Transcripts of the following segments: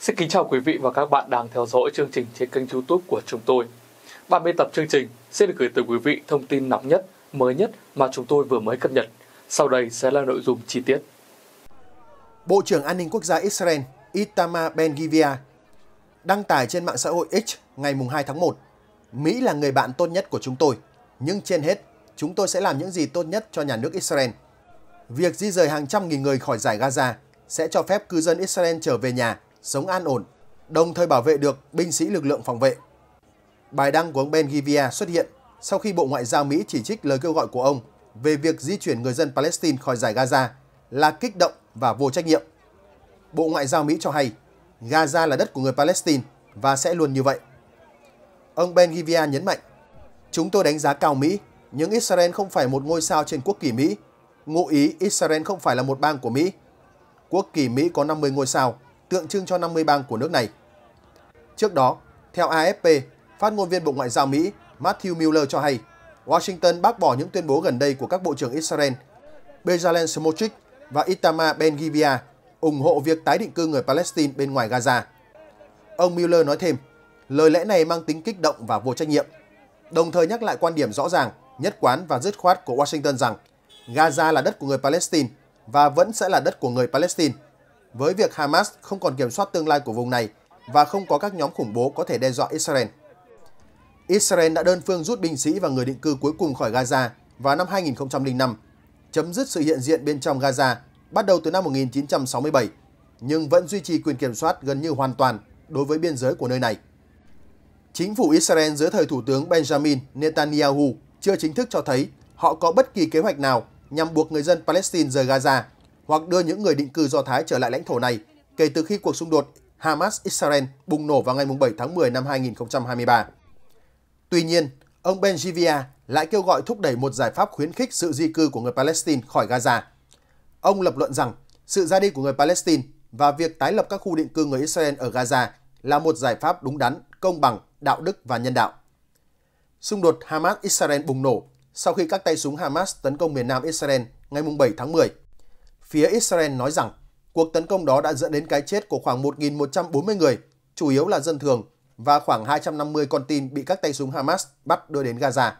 Xin kính chào quý vị và các bạn đang theo dõi chương trình trên kênh youtube của chúng tôi. Bản biên tập chương trình sẽ được gửi tới quý vị thông tin nóng nhất, mới nhất mà chúng tôi vừa mới cập nhật. Sau đây sẽ là nội dung chi tiết. Bộ trưởng An ninh Quốc gia Israel Itamar ben gvir đăng tải trên mạng xã hội X ngày 2 tháng 1 Mỹ là người bạn tốt nhất của chúng tôi, nhưng trên hết, chúng tôi sẽ làm những gì tốt nhất cho nhà nước Israel – việc di rời hàng trăm nghìn người khỏi giải Gaza sẽ cho phép cư dân Israel trở về nhà, sống an ổn, đồng thời bảo vệ được binh sĩ lực lượng phòng vệ. Bài đăng của ông Ben Givia xuất hiện sau khi Bộ Ngoại giao Mỹ chỉ trích lời kêu gọi của ông về việc di chuyển người dân Palestine khỏi giải Gaza là kích động và vô trách nhiệm. Bộ Ngoại giao Mỹ cho hay Gaza là đất của người Palestine và sẽ luôn như vậy. Ông Ben Givia nhấn mạnh, chúng tôi đánh giá cao Mỹ, nhưng Israel không phải một ngôi sao trên quốc kỳ Mỹ ngụ ý Israel không phải là một bang của Mỹ. Quốc kỳ Mỹ có 50 ngôi sao, tượng trưng cho 50 bang của nước này. Trước đó, theo AFP, phát ngôn viên Bộ Ngoại giao Mỹ Matthew Miller cho hay, Washington bác bỏ những tuyên bố gần đây của các bộ trưởng Israel, Bezalel Smotrich và Itamar Ben-Gvir ủng hộ việc tái định cư người Palestine bên ngoài Gaza. Ông Miller nói thêm, lời lẽ này mang tính kích động và vô trách nhiệm, đồng thời nhắc lại quan điểm rõ ràng, nhất quán và dứt khoát của Washington rằng Gaza là đất của người Palestine và vẫn sẽ là đất của người Palestine. Với việc Hamas không còn kiểm soát tương lai của vùng này và không có các nhóm khủng bố có thể đe dọa Israel. Israel đã đơn phương rút binh sĩ và người định cư cuối cùng khỏi Gaza vào năm 2005, chấm dứt sự hiện diện bên trong Gaza bắt đầu từ năm 1967, nhưng vẫn duy trì quyền kiểm soát gần như hoàn toàn đối với biên giới của nơi này. Chính phủ Israel dưới thời Thủ tướng Benjamin Netanyahu chưa chính thức cho thấy họ có bất kỳ kế hoạch nào nhằm buộc người dân Palestine rời Gaza hoặc đưa những người định cư Do Thái trở lại lãnh thổ này kể từ khi cuộc xung đột Hamas-Israel bùng nổ vào ngày 7 tháng 10 năm 2023. Tuy nhiên, ông Benjivia lại kêu gọi thúc đẩy một giải pháp khuyến khích sự di cư của người Palestine khỏi Gaza. Ông lập luận rằng sự ra đi của người Palestine và việc tái lập các khu định cư người Israel ở Gaza là một giải pháp đúng đắn, công bằng, đạo đức và nhân đạo. Xung đột Hamas-Israel bùng nổ sau khi các tay súng Hamas tấn công miền nam Israel ngày 7 tháng 10. Phía Israel nói rằng cuộc tấn công đó đã dẫn đến cái chết của khoảng 1.140 người, chủ yếu là dân thường, và khoảng 250 con tin bị các tay súng Hamas bắt đưa đến Gaza.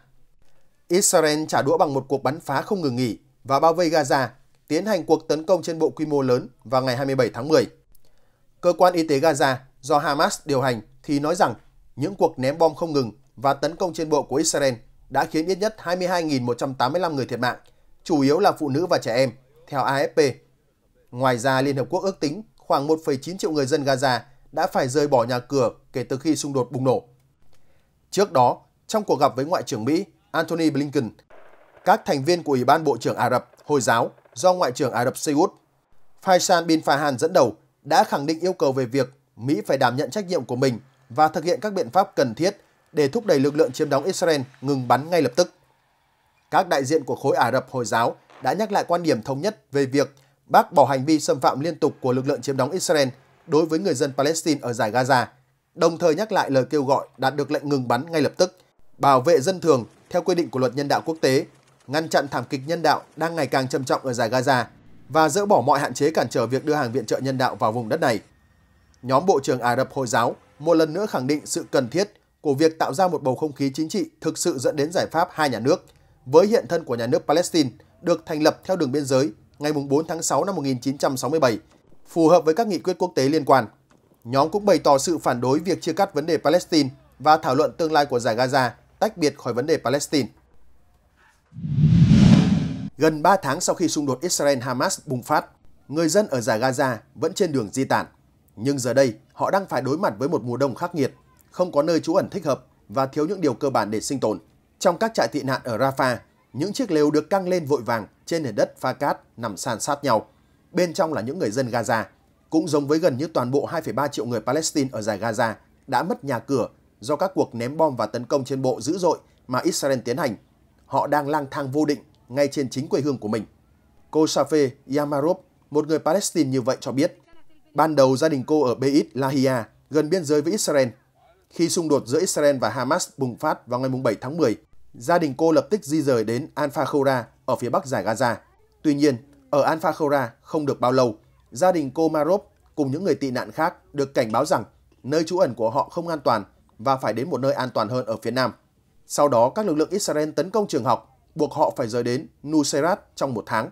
Israel trả đũa bằng một cuộc bắn phá không ngừng nghỉ và bao vây Gaza, tiến hành cuộc tấn công trên bộ quy mô lớn vào ngày 27 tháng 10. Cơ quan y tế Gaza do Hamas điều hành thì nói rằng những cuộc ném bom không ngừng và tấn công trên bộ của Israel đã khiến ít nhất 22.185 người thiệt mạng, chủ yếu là phụ nữ và trẻ em, theo AFP. Ngoài ra, Liên Hợp Quốc ước tính khoảng 1,9 triệu người dân Gaza đã phải rời bỏ nhà cửa kể từ khi xung đột bùng nổ. Trước đó, trong cuộc gặp với Ngoại trưởng Mỹ Antony Blinken, các thành viên của Ủy ban Bộ trưởng Ả Rập Hồi giáo do Ngoại trưởng Ả Rập Seyoud Faisal bin Farhan dẫn đầu đã khẳng định yêu cầu về việc Mỹ phải đảm nhận trách nhiệm của mình và thực hiện các biện pháp cần thiết để thúc đẩy lực lượng chiếm đóng Israel ngừng bắn ngay lập tức. Các đại diện của khối Ả Rập Hồi giáo đã nhắc lại quan điểm thống nhất về việc bác bỏ hành vi xâm phạm liên tục của lực lượng chiếm đóng Israel đối với người dân Palestine ở giải Gaza, đồng thời nhắc lại lời kêu gọi đạt được lệnh ngừng bắn ngay lập tức, bảo vệ dân thường theo quy định của luật nhân đạo quốc tế, ngăn chặn thảm kịch nhân đạo đang ngày càng trầm trọng ở giải Gaza và dỡ bỏ mọi hạn chế cản trở việc đưa hàng viện trợ nhân đạo vào vùng đất này. Nhóm Bộ trưởng Ả Rập Hồi giáo một lần nữa khẳng định sự cần thiết của việc tạo ra một bầu không khí chính trị thực sự dẫn đến giải pháp hai nhà nước, với hiện thân của nhà nước Palestine được thành lập theo đường biên giới ngày 4 tháng 6 năm 1967, phù hợp với các nghị quyết quốc tế liên quan. Nhóm cũng bày tỏ sự phản đối việc chia cắt vấn đề Palestine và thảo luận tương lai của giải Gaza tách biệt khỏi vấn đề Palestine. Gần 3 tháng sau khi xung đột Israel-Hamas bùng phát, người dân ở giải Gaza vẫn trên đường di tản. Nhưng giờ đây, họ đang phải đối mặt với một mùa đông khắc nghiệt không có nơi trú ẩn thích hợp và thiếu những điều cơ bản để sinh tồn. Trong các trại tị nạn ở Rafah, những chiếc lều được căng lên vội vàng trên nền đất pha cát nằm san sát nhau. Bên trong là những người dân Gaza, cũng giống với gần như toàn bộ 2,3 triệu người Palestine ở dài Gaza đã mất nhà cửa do các cuộc ném bom và tấn công trên bộ dữ dội mà Israel tiến hành. Họ đang lang thang vô định ngay trên chính quê hương của mình. Cô Safe Yamarov, một người Palestine như vậy cho biết, ban đầu gia đình cô ở Beit Lahia, gần biên giới với Israel, khi xung đột giữa Israel và Hamas bùng phát vào ngày 7 tháng 10, gia đình cô lập tức di rời đến Al Khora ở phía bắc giải Gaza. Tuy nhiên, ở Al Khora không được bao lâu, gia đình cô Marop cùng những người tị nạn khác được cảnh báo rằng nơi trú ẩn của họ không an toàn và phải đến một nơi an toàn hơn ở phía nam. Sau đó, các lực lượng Israel tấn công trường học, buộc họ phải rời đến Nuseirat trong một tháng.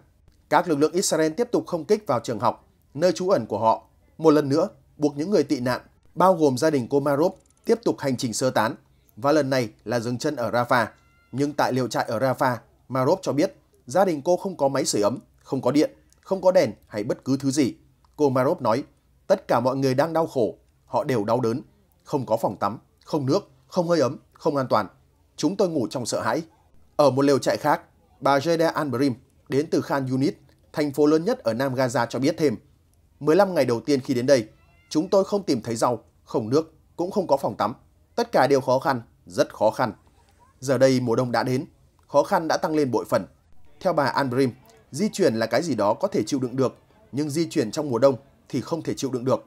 Các lực lượng Israel tiếp tục không kích vào trường học, nơi trú ẩn của họ. Một lần nữa, buộc những người tị nạn, bao gồm gia đình cô Marop tiếp tục hành trình sơ tán và lần này là dừng chân ở Rafah. Nhưng tại liệu trại ở Rafah, Marop cho biết gia đình cô không có máy sưởi ấm, không có điện, không có đèn hay bất cứ thứ gì. Cô Marop nói, tất cả mọi người đang đau khổ, họ đều đau đớn, không có phòng tắm, không nước, không hơi ấm, không an toàn. Chúng tôi ngủ trong sợ hãi. Ở một lều trại khác, bà Jeda Anbrim đến từ Khan Yunis, thành phố lớn nhất ở Nam Gaza cho biết thêm. 15 ngày đầu tiên khi đến đây, chúng tôi không tìm thấy rau, không nước, cũng không có phòng tắm. Tất cả đều khó khăn, rất khó khăn. Giờ đây mùa đông đã đến, khó khăn đã tăng lên bội phần. Theo bà Anbrim, di chuyển là cái gì đó có thể chịu đựng được, nhưng di chuyển trong mùa đông thì không thể chịu đựng được.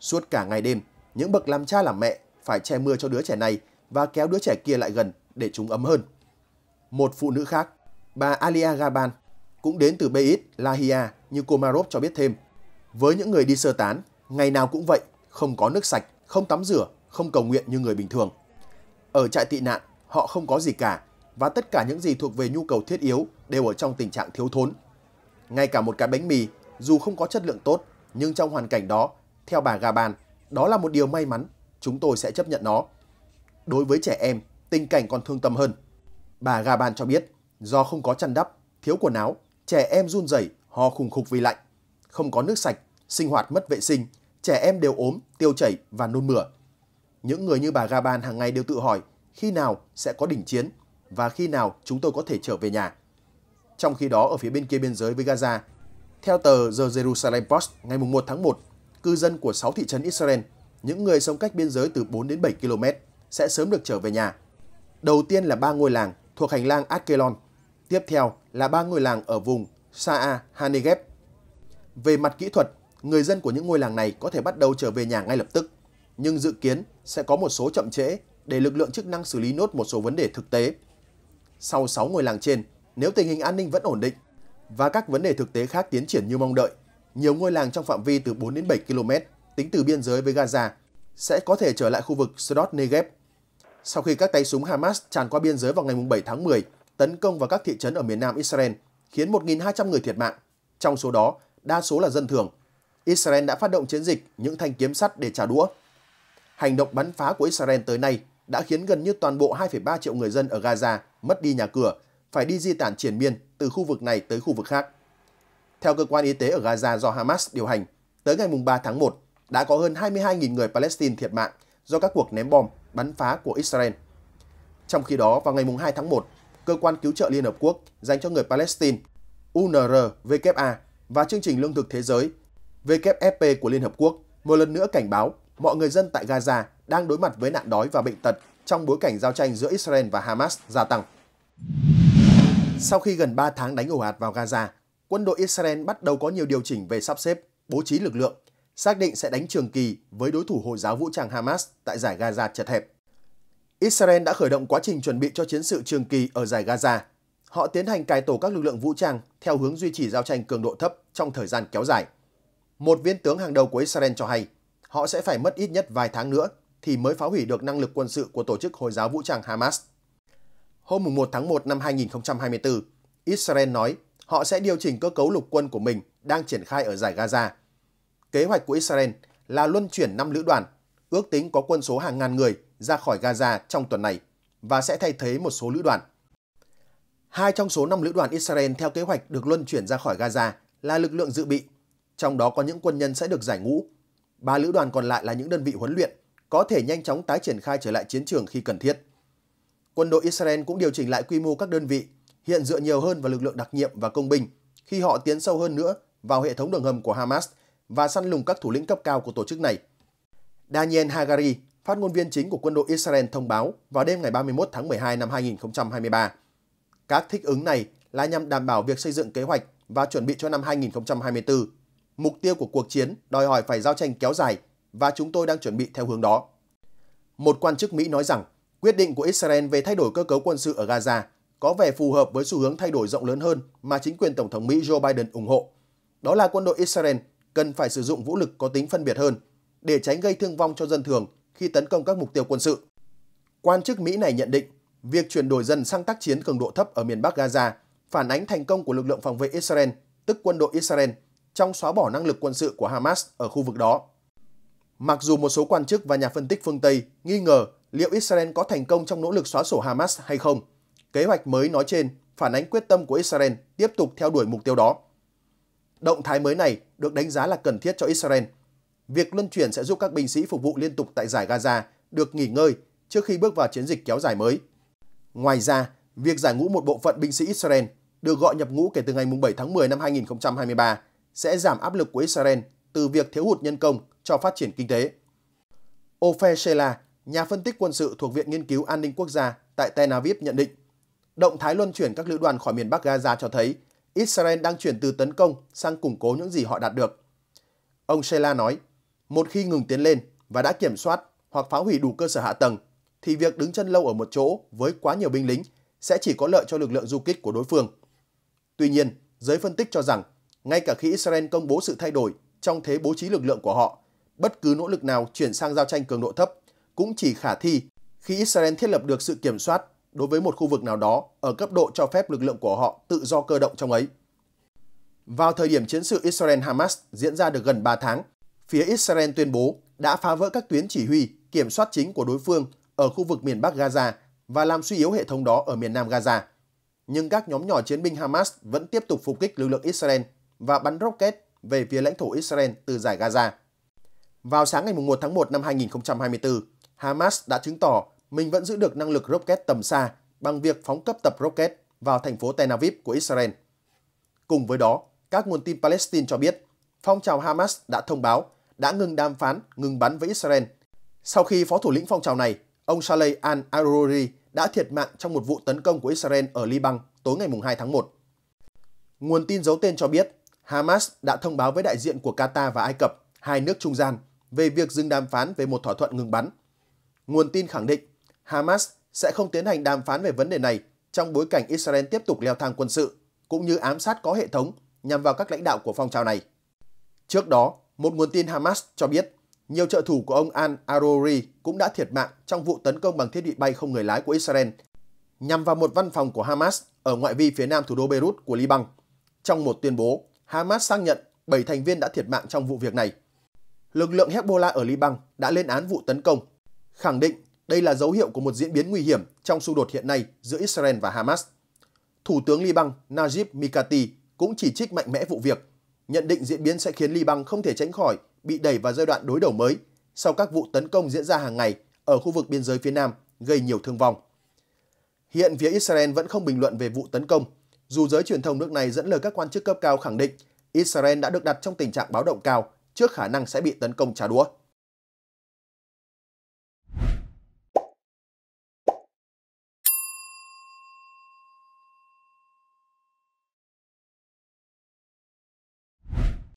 Suốt cả ngày đêm, những bậc làm cha làm mẹ phải che mưa cho đứa trẻ này và kéo đứa trẻ kia lại gần để chúng ấm hơn. Một phụ nữ khác, bà Alia Gaban, cũng đến từ Beit Lahia như Komarov cho biết thêm. Với những người đi sơ tán, ngày nào cũng vậy, không có nước sạch, không tắm rửa, không cầu nguyện như người bình thường. Ở trại tị nạn, họ không có gì cả và tất cả những gì thuộc về nhu cầu thiết yếu đều ở trong tình trạng thiếu thốn. Ngay cả một cái bánh mì, dù không có chất lượng tốt, nhưng trong hoàn cảnh đó, theo bà Gaban, đó là một điều may mắn, chúng tôi sẽ chấp nhận nó. Đối với trẻ em, tình cảnh còn thương tâm hơn. Bà Gaban cho biết, do không có chăn đắp, thiếu quần áo, trẻ em run rẩy, ho khùng khục vì lạnh, không có nước sạch, sinh hoạt mất vệ sinh, trẻ em đều ốm, tiêu chảy và nôn mửa. Những người như bà Gaban hàng ngày đều tự hỏi khi nào sẽ có đỉnh chiến và khi nào chúng tôi có thể trở về nhà. Trong khi đó ở phía bên kia biên giới với Gaza, theo tờ The Jerusalem Post ngày 1 tháng 1, cư dân của 6 thị trấn Israel, những người sống cách biên giới từ 4 đến 7 km sẽ sớm được trở về nhà. Đầu tiên là ba ngôi làng thuộc hành lang Askelon, tiếp theo là ba ngôi làng ở vùng Sa'a Hanegev. Về mặt kỹ thuật, người dân của những ngôi làng này có thể bắt đầu trở về nhà ngay lập tức, nhưng dự kiến sẽ có một số chậm trễ để lực lượng chức năng xử lý nốt một số vấn đề thực tế. Sau 6 ngôi làng trên, nếu tình hình an ninh vẫn ổn định và các vấn đề thực tế khác tiến triển như mong đợi, nhiều ngôi làng trong phạm vi từ 4 đến 7 km tính từ biên giới với Gaza sẽ có thể trở lại khu vực Sdot Negev. Sau khi các tay súng Hamas tràn qua biên giới vào ngày 7 tháng 10, tấn công vào các thị trấn ở miền nam Israel, khiến 1.200 người thiệt mạng. Trong số đó, đa số là dân thường, Israel đã phát động chiến dịch những thanh kiếm sắt để trả đũa. Hành động bắn phá của Israel tới nay đã khiến gần như toàn bộ 2,3 triệu người dân ở Gaza mất đi nhà cửa, phải đi di tản triển miên từ khu vực này tới khu vực khác. Theo cơ quan y tế ở Gaza do Hamas điều hành, tới ngày 3 tháng 1 đã có hơn 22.000 người Palestine thiệt mạng do các cuộc ném bom, bắn phá của Israel. Trong khi đó, vào ngày 2 tháng 1, Cơ quan Cứu trợ Liên Hợp Quốc dành cho người Palestine, UNRWA và Chương trình Lương thực Thế giới WFP của Liên Hợp Quốc một lần nữa cảnh báo mọi người dân tại Gaza đang đối mặt với nạn đói và bệnh tật trong bối cảnh giao tranh giữa Israel và Hamas gia tăng. Sau khi gần 3 tháng đánh ổ ạt vào Gaza, quân đội Israel bắt đầu có nhiều điều chỉnh về sắp xếp, bố trí lực lượng, xác định sẽ đánh trường kỳ với đối thủ Hồi giáo vũ trang Hamas tại giải Gaza chật hẹp. Israel đã khởi động quá trình chuẩn bị cho chiến sự trường kỳ ở giải Gaza. Họ tiến hành cài tổ các lực lượng vũ trang theo hướng duy trì giao tranh cường độ thấp trong thời gian kéo dài một viên tướng hàng đầu của Israel cho hay họ sẽ phải mất ít nhất vài tháng nữa thì mới phá hủy được năng lực quân sự của tổ chức Hồi giáo vũ trang Hamas. Hôm 1 tháng 1 năm 2024, Israel nói họ sẽ điều chỉnh cơ cấu lục quân của mình đang triển khai ở giải Gaza. Kế hoạch của Israel là luân chuyển 5 lữ đoàn, ước tính có quân số hàng ngàn người ra khỏi Gaza trong tuần này và sẽ thay thế một số lữ đoàn. Hai trong số 5 lữ đoàn Israel theo kế hoạch được luân chuyển ra khỏi Gaza là lực lượng dự bị trong đó có những quân nhân sẽ được giải ngũ. Ba lữ đoàn còn lại là những đơn vị huấn luyện, có thể nhanh chóng tái triển khai trở lại chiến trường khi cần thiết. Quân đội Israel cũng điều chỉnh lại quy mô các đơn vị, hiện dựa nhiều hơn vào lực lượng đặc nhiệm và công binh khi họ tiến sâu hơn nữa vào hệ thống đường hầm của Hamas và săn lùng các thủ lĩnh cấp cao của tổ chức này. Daniel Hagari, phát ngôn viên chính của quân đội Israel thông báo vào đêm ngày 31 tháng 12 năm 2023. Các thích ứng này là nhằm đảm bảo việc xây dựng kế hoạch và chuẩn bị cho năm 2024 mục tiêu của cuộc chiến đòi hỏi phải giao tranh kéo dài và chúng tôi đang chuẩn bị theo hướng đó. Một quan chức Mỹ nói rằng quyết định của Israel về thay đổi cơ cấu quân sự ở Gaza có vẻ phù hợp với xu hướng thay đổi rộng lớn hơn mà chính quyền Tổng thống Mỹ Joe Biden ủng hộ. Đó là quân đội Israel cần phải sử dụng vũ lực có tính phân biệt hơn để tránh gây thương vong cho dân thường khi tấn công các mục tiêu quân sự. Quan chức Mỹ này nhận định việc chuyển đổi dần sang tác chiến cường độ thấp ở miền Bắc Gaza phản ánh thành công của lực lượng phòng vệ Israel, tức quân đội Israel trong xóa bỏ năng lực quân sự của Hamas ở khu vực đó. Mặc dù một số quan chức và nhà phân tích phương Tây nghi ngờ liệu Israel có thành công trong nỗ lực xóa sổ Hamas hay không, kế hoạch mới nói trên phản ánh quyết tâm của Israel tiếp tục theo đuổi mục tiêu đó. Động thái mới này được đánh giá là cần thiết cho Israel. Việc luân chuyển sẽ giúp các binh sĩ phục vụ liên tục tại giải Gaza được nghỉ ngơi trước khi bước vào chiến dịch kéo dài mới. Ngoài ra, việc giải ngũ một bộ phận binh sĩ Israel được gọi nhập ngũ kể từ ngày 7 tháng 10 năm 2023 sẽ giảm áp lực của Israel từ việc thiếu hụt nhân công cho phát triển kinh tế. Ofer Shela, nhà phân tích quân sự thuộc Viện Nghiên cứu An ninh Quốc gia tại Tel Aviv nhận định, động thái luân chuyển các lữ đoàn khỏi miền Bắc Gaza cho thấy Israel đang chuyển từ tấn công sang củng cố những gì họ đạt được. Ông Shela nói, một khi ngừng tiến lên và đã kiểm soát hoặc phá hủy đủ cơ sở hạ tầng, thì việc đứng chân lâu ở một chỗ với quá nhiều binh lính sẽ chỉ có lợi cho lực lượng du kích của đối phương. Tuy nhiên, giới phân tích cho rằng ngay cả khi Israel công bố sự thay đổi trong thế bố trí lực lượng của họ, bất cứ nỗ lực nào chuyển sang giao tranh cường độ thấp cũng chỉ khả thi khi Israel thiết lập được sự kiểm soát đối với một khu vực nào đó ở cấp độ cho phép lực lượng của họ tự do cơ động trong ấy. Vào thời điểm chiến sự Israel-Hamas diễn ra được gần 3 tháng, phía Israel tuyên bố đã phá vỡ các tuyến chỉ huy kiểm soát chính của đối phương ở khu vực miền Bắc Gaza và làm suy yếu hệ thống đó ở miền Nam Gaza. Nhưng các nhóm nhỏ chiến binh Hamas vẫn tiếp tục phục kích lực lượng Israel và bắn rocket về phía lãnh thổ Israel từ giải Gaza. Vào sáng ngày 1 tháng 1 năm 2024, Hamas đã chứng tỏ mình vẫn giữ được năng lực rocket tầm xa bằng việc phóng cấp tập rocket vào thành phố Tel Aviv của Israel. Cùng với đó, các nguồn tin Palestine cho biết phong trào Hamas đã thông báo đã ngừng đàm phán ngừng bắn với Israel sau khi phó thủ lĩnh phong trào này, ông Saleh al-Aruri đã thiệt mạng trong một vụ tấn công của Israel ở Liban tối ngày 2 tháng 1. Nguồn tin giấu tên cho biết Hamas đã thông báo với đại diện của Qatar và Ai Cập, hai nước trung gian, về việc dừng đàm phán về một thỏa thuận ngừng bắn. Nguồn tin khẳng định Hamas sẽ không tiến hành đàm phán về vấn đề này trong bối cảnh Israel tiếp tục leo thang quân sự, cũng như ám sát có hệ thống nhằm vào các lãnh đạo của phong trào này. Trước đó, một nguồn tin Hamas cho biết nhiều trợ thủ của ông Al-Arori cũng đã thiệt mạng trong vụ tấn công bằng thiết bị bay không người lái của Israel nhằm vào một văn phòng của Hamas ở ngoại vi phía nam thủ đô Beirut của Liban. Trong một tuyên bố, Hamas xác nhận 7 thành viên đã thiệt mạng trong vụ việc này. Lực lượng Hezbollah ở Liban đã lên án vụ tấn công, khẳng định đây là dấu hiệu của một diễn biến nguy hiểm trong xung đột hiện nay giữa Israel và Hamas. Thủ tướng Liban Najib Mikati cũng chỉ trích mạnh mẽ vụ việc, nhận định diễn biến sẽ khiến Liban không thể tránh khỏi bị đẩy vào giai đoạn đối đầu mới sau các vụ tấn công diễn ra hàng ngày ở khu vực biên giới phía Nam gây nhiều thương vong. Hiện phía Israel vẫn không bình luận về vụ tấn công dù giới truyền thông nước này dẫn lời các quan chức cấp cao khẳng định Israel đã được đặt trong tình trạng báo động cao trước khả năng sẽ bị tấn công trả đũa.